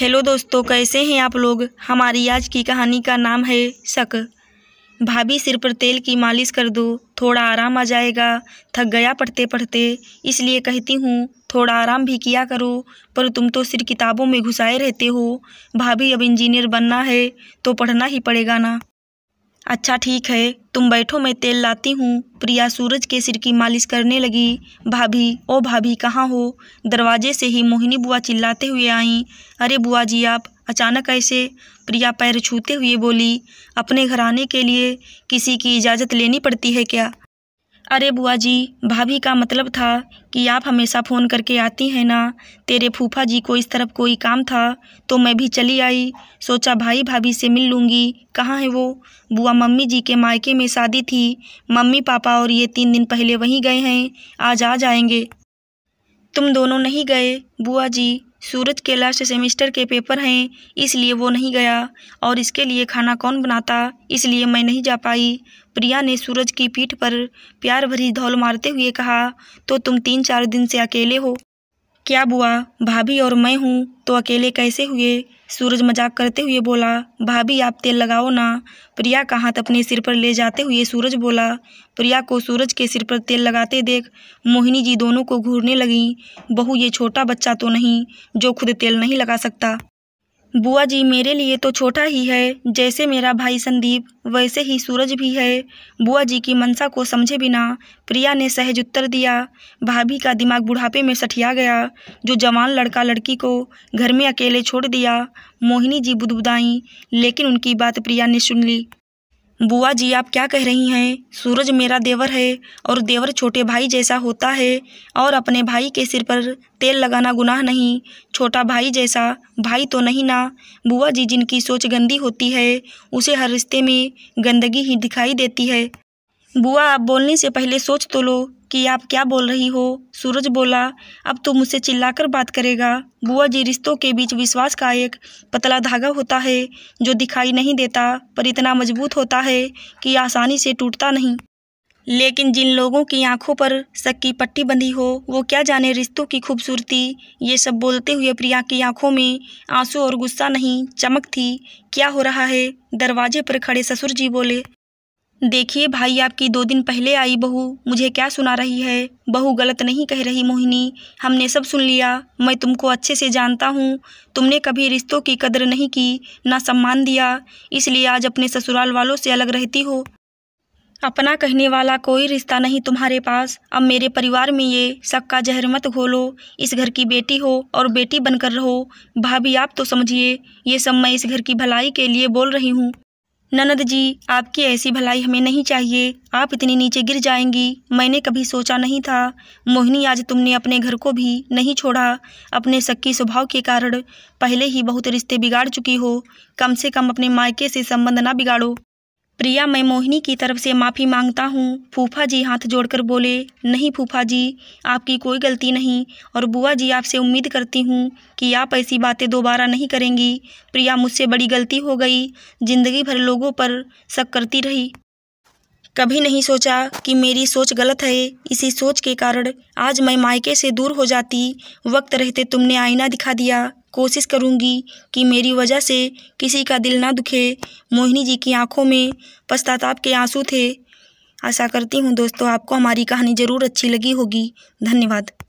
hello दोस्तों कैसे हैं आप लोग हमारी आज की कहानी का नाम है शक भाभी सिर पर तेल की मालिश कर दो थोड़ा आराम आ जाएगा थक गया पढ़ते पढ़ते इसलिए कहती हूँ थोड़ा आराम भी किया करो पर तुम तो सिर किताबों में घुसाए रहते हो भाभी अब इंजीनियर बनना है तो पढ़ना ही पड़ेगा ना अच्छा ठीक है तुम बैठो मैं तेल लाती हूँ प्रिया सूरज के सिर की मालिश करने लगी भाभी ओ भाभी कहाँ हो दरवाजे से ही मोहिनी बुआ चिल्लाते हुए आईं अरे बुआ जी आप अचानक ऐसे प्रिया पैर छूते हुए बोली अपने घर आने के लिए किसी की इजाज़त लेनी पड़ती है क्या अरे बुआ जी भाभी का मतलब था कि आप हमेशा फ़ोन करके आती हैं ना तेरे फूफा जी को इस तरफ कोई काम था तो मैं भी चली आई सोचा भाई भाभी से मिल लूँगी कहाँ है वो बुआ मम्मी जी के मायके में शादी थी मम्मी पापा और ये तीन दिन पहले वहीं गए हैं आज आ जाएंगे तुम दोनों नहीं गए बुआ जी सूरज के लास्ट सेमेस्टर के पेपर हैं इसलिए वो नहीं गया और इसके लिए खाना कौन बनाता इसलिए मैं नहीं जा पाई प्रिया ने सूरज की पीठ पर प्यार भरी धौल मारते हुए कहा तो तुम तीन चार दिन से अकेले हो क्या बुआ भाभी और मैं हूँ तो अकेले कैसे हुए सूरज मजाक करते हुए बोला भाभी आप तेल लगाओ ना प्रिया का हाथ अपने सिर पर ले जाते हुए सूरज बोला प्रिया को सूरज के सिर पर तेल लगाते देख मोहिनी जी दोनों को घूरने लगीं बहू ये छोटा बच्चा तो नहीं जो खुद तेल नहीं लगा सकता बुआ जी मेरे लिए तो छोटा ही है जैसे मेरा भाई संदीप वैसे ही सूरज भी है बुआ जी की मनसा को समझे बिना प्रिया ने सहज उत्तर दिया भाभी का दिमाग बुढ़ापे में सठिया गया जो जवान लड़का लड़की को घर में अकेले छोड़ दिया मोहिनी जी बुदबुदाई लेकिन उनकी बात प्रिया ने सुन ली बुआ जी आप क्या कह रही हैं सूरज मेरा देवर है और देवर छोटे भाई जैसा होता है और अपने भाई के सिर पर तेल लगाना गुनाह नहीं छोटा भाई जैसा भाई तो नहीं ना बुआ जी जिनकी सोच गंदी होती है उसे हर रिश्ते में गंदगी ही दिखाई देती है बुआ आप बोलने से पहले सोच तो लो कि आप क्या बोल रही हो सूरज बोला अब तो मुझसे चिल्लाकर बात करेगा बुआ जी रिश्तों के बीच विश्वास का एक पतला धागा होता है जो दिखाई नहीं देता पर इतना मजबूत होता है कि आसानी से टूटता नहीं लेकिन जिन लोगों की आंखों पर शक की पट्टी बंधी हो वो क्या जाने रिश्तों की खूबसूरती ये सब बोलते हुए प्रिया की आंखों में आंसू और गुस्सा नहीं चमक थी क्या हो रहा है दरवाजे पर खड़े ससुर जी बोले देखिए भाई आपकी दो दिन पहले आई बहू मुझे क्या सुना रही है बहू गलत नहीं कह रही मोहिनी हमने सब सुन लिया मैं तुमको अच्छे से जानता हूँ तुमने कभी रिश्तों की कदर नहीं की ना सम्मान दिया इसलिए आज अपने ससुराल वालों से अलग रहती हो अपना कहने वाला कोई रिश्ता नहीं तुम्हारे पास अब मेरे परिवार में ये सबका जहर मत घोलो इस घर की बेटी हो और बेटी बनकर रहो भाभी आप तो समझिए ये सब मैं इस घर की भलाई के लिए बोल रही हूँ ननद जी आपकी ऐसी भलाई हमें नहीं चाहिए आप इतनी नीचे गिर जाएंगी मैंने कभी सोचा नहीं था मोहिनी आज तुमने अपने घर को भी नहीं छोड़ा अपने सक्की स्वभाव के कारण पहले ही बहुत रिश्ते बिगाड़ चुकी हो कम से कम अपने मायके से संबंध ना बिगाड़ो प्रिया मैं मोहिनी की तरफ से माफ़ी मांगता हूँ फूफा जी हाथ जोड़कर बोले नहीं फूफा जी आपकी कोई गलती नहीं और बुआ जी आपसे उम्मीद करती हूँ कि आप ऐसी बातें दोबारा नहीं करेंगी प्रिया मुझसे बड़ी गलती हो गई ज़िंदगी भर लोगों पर शक करती रही कभी नहीं सोचा कि मेरी सोच गलत है इसी सोच के कारण आज मैं मायके से दूर हो जाती वक्त रहते तुमने आईना दिखा दिया कोशिश करूंगी कि मेरी वजह से किसी का दिल ना दुखे मोहिनी जी की आंखों में पश्चाताप के आंसू थे आशा करती हूँ दोस्तों आपको हमारी कहानी ज़रूर अच्छी लगी होगी धन्यवाद